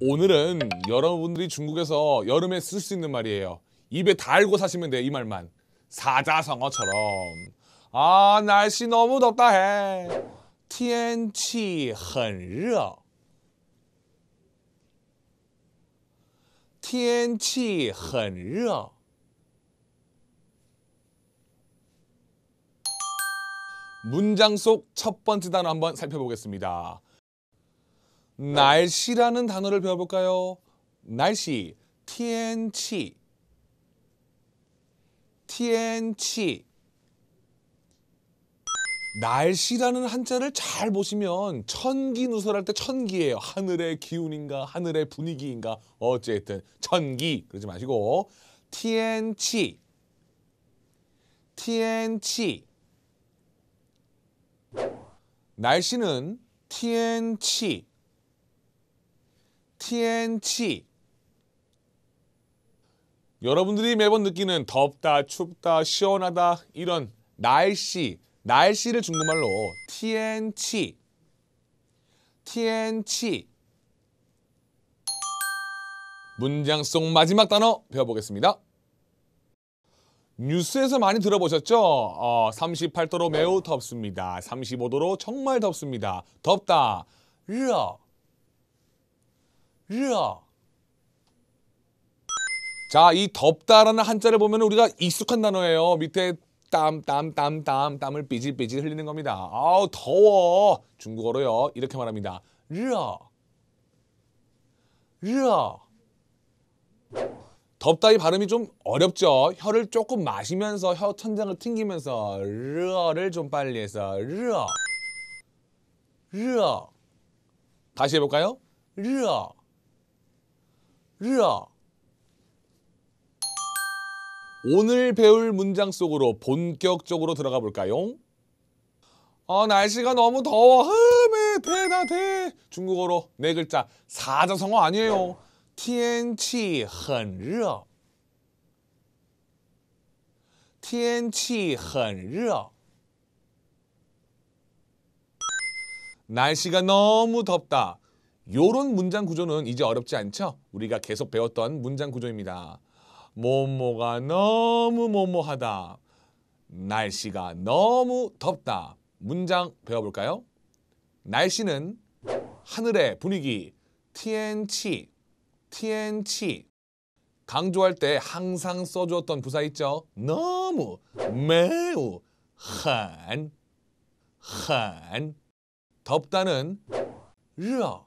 오늘은 여러분들이 중국에서 여름에 쓸 수 있는 말이에요. 입에 달고 사시면 돼요, 이 말만. 사자성어처럼. 아, 날씨 너무 덥다 해. 天气很热.天气很热. 문장 속 첫 번째 단어 한번 살펴보겠습니다. 날씨라는 단어를 배워볼까요? 날씨, 티天티天气. 날씨라는 한자를 잘 보시면 천기 누설할 때 천기예요. 하늘의 기운인가 하늘의 분위기인가 어쨌든 천기 그러지 마시고 TNT 气天气. 날씨는 t 天气 TNT 여러분들이 매번 느끼는 덥다, 춥다, 시원하다 이런 날씨, 날씨를 중국말로 TNT TNT 문장 속 마지막 단어 배워보겠습니다. 뉴스에서 많이 들어보셨죠? 어, 38도로 매우 덥습니다. 35도로 정말 덥습니다. 덥다, 热热. 자, 이 덥다라는 한자를 보면 우리가 익숙한 단어예요. 밑에 땀, 땀, 땀, 땀, 땀을 삐질삐질 흘리는 겁니다. 아우, 더워. 중국어로요. 이렇게 말합니다. 르어. 르어. 덥다 이 발음이 좀 어렵죠. 혀를 조금 마시면서 혀 천장을 튕기면서 르어를 좀 빨리 해서 르어. 르어. 다시 해볼까요? 르어. 르어 오늘 배울 문장 속으로 본격적으로 들어가 볼까요? 어, 날씨가 너무 더워. 흠에 대나 대. 중국어로 네 글자 사자성어 아니에요. 天어很热天气很어 날씨가 너무 덥다. 요런 문장 구조는 이제 어렵지 않죠? 우리가 계속 배웠던 문장 구조입니다. 뭐뭐가 너무 뭐뭐하다. 날씨가 너무 덥다. 문장 배워볼까요? 날씨는 하늘의 분위기, TNT, TNT. 강조할 때 항상 써주었던 부사 있죠? 너무, 매우, 한, 한. 덥다는, 热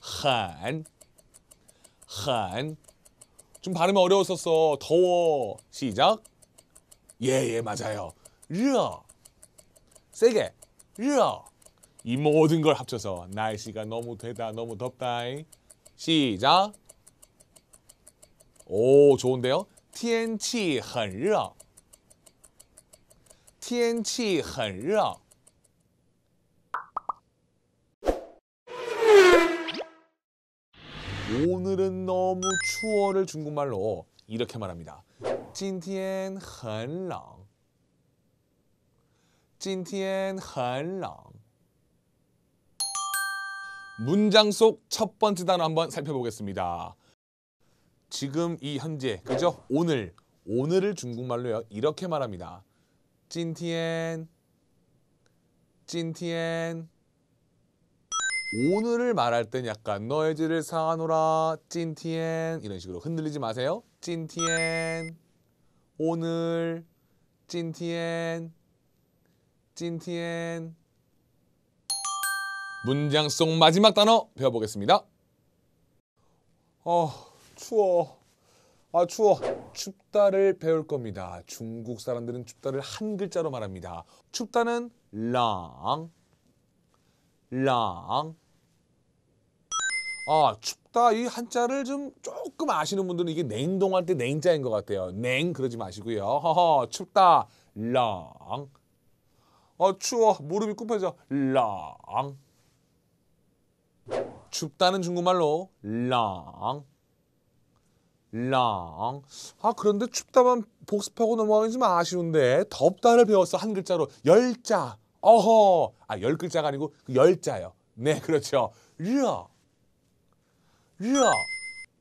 한, 한. 좀 발음이 어려웠었어. 더워. 시작. 예, 예, 맞아요. 르 세게. 르어. 이 모든 걸 합쳐서 날씨가 너무 되다, 너무 덥다. 시작. 오, 좋은데요? 天气很热.天气很热. 오늘은 너무 추워를 중국말로 이렇게 말합니다. 今天很冷.今天很冷. 문장 속 첫 번째 단어 한번 살펴보겠습니다. 지금 이 현재, 그죠? 오늘, 오늘을 중국말로 이렇게 말합니다. 今天,今天 오늘을 말할 땐 약간 너의 질을 사노라 찐티엔 이런 식으로 흔들리지 마세요. 찐티엔 오늘 찐티엔 찐티엔 문장 속 마지막 단어 배워보겠습니다. 어 추워. 아 추워. 춥다를 배울 겁니다. 중국 사람들은 춥다를 한 글자로 말합니다. 춥다는 랑 랑. 아, 춥다 이 한자를 좀 조금 아시는 분들은 이게 냉동할 때 냉자인 것 같아요. 냉 그러지 마시고요. 허허 춥다 랑. o 어 추워 무릎이 굽혀져 랑. 춥다는 중국말로 랑. 랑. 아 그런데 춥다만 복습하고 넘어가는 좀 아쉬운데 덥다를 배웠어 한 글자로 열자 어허. 아, 열 글자가 아니고 그열 자요. 네, 그렇죠. 르어. 르어.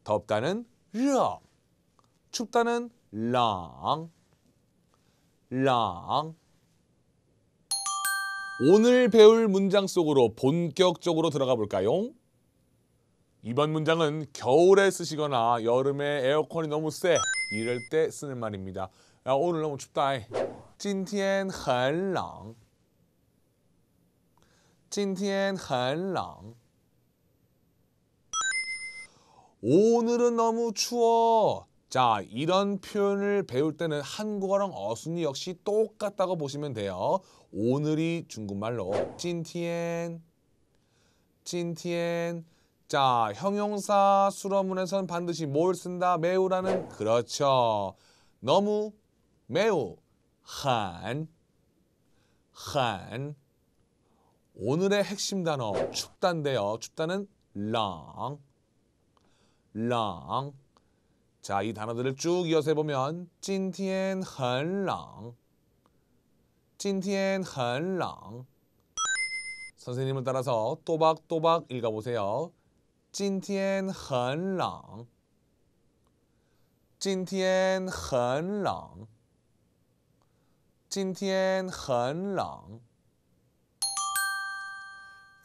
덥다는 르어. 춥다는 랑. 랑. 오늘 배울 문장 속으로 본격적으로 들어가 볼까요? 이번 문장은 겨울에 쓰시거나 여름에 에어컨이 너무 세 이럴 때 쓰는 말입니다. 야, 오늘 너무 춥다. 今天很冷。今天很冷. 오늘은 너무 추워. 자, 이런 표현을 배울 때는 한국어랑 어순이 역시 똑같다고 보시면 돼요. 오늘이 중국말로 찐티엔, 찐티엔. 자, 형용사 수어문에서 반드시 뭘 쓴다? 매우라는 그렇죠. 너무 매우 한 한. 오늘의 핵심 단어 춥단데요. 춥다는 long, long. 자, 이 단어들을 쭉 이어서 해보면 今天很冷,今天很冷. 선생님을 따라서 또박또박 읽어보세요. 今天很冷,今天很冷,今天很冷.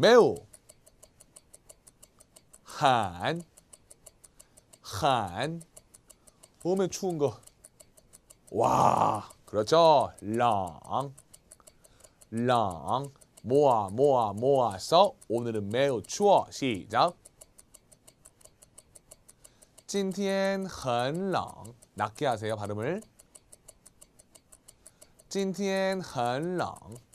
매우 한, 한 오면 추운 거. 와, 그렇죠. 랑, 랑 모아 모아 모아서 오늘은 매우 추워. 시작. 今天很冷. 낮게 하세요 발음을. 今天很冷.